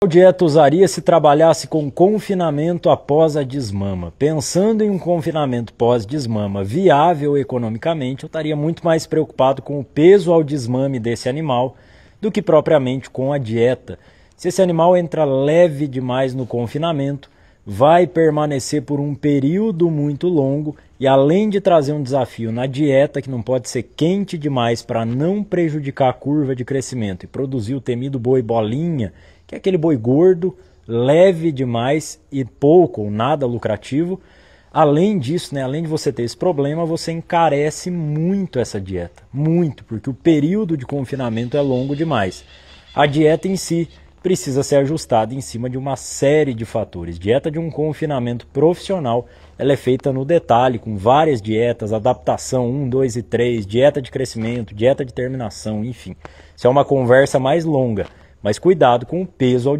Qual dieta usaria se trabalhasse com confinamento após a desmama? Pensando em um confinamento pós-desmama viável economicamente, eu estaria muito mais preocupado com o peso ao desmame desse animal do que propriamente com a dieta. Se esse animal entra leve demais no confinamento, vai permanecer por um período muito longo e, além de trazer um desafio na dieta, que não pode ser quente demais para não prejudicar a curva de crescimento e produzir o temido boi bolinha que é aquele boi gordo, leve demais e pouco ou nada lucrativo. Além disso, né, além de você ter esse problema, você encarece muito essa dieta, muito, porque o período de confinamento é longo demais. A dieta em si precisa ser ajustada em cima de uma série de fatores. Dieta de um confinamento profissional, ela é feita no detalhe, com várias dietas, adaptação 1, 2 e 3, dieta de crescimento, dieta de terminação, enfim. Isso é uma conversa mais longa. Mas cuidado com o peso ao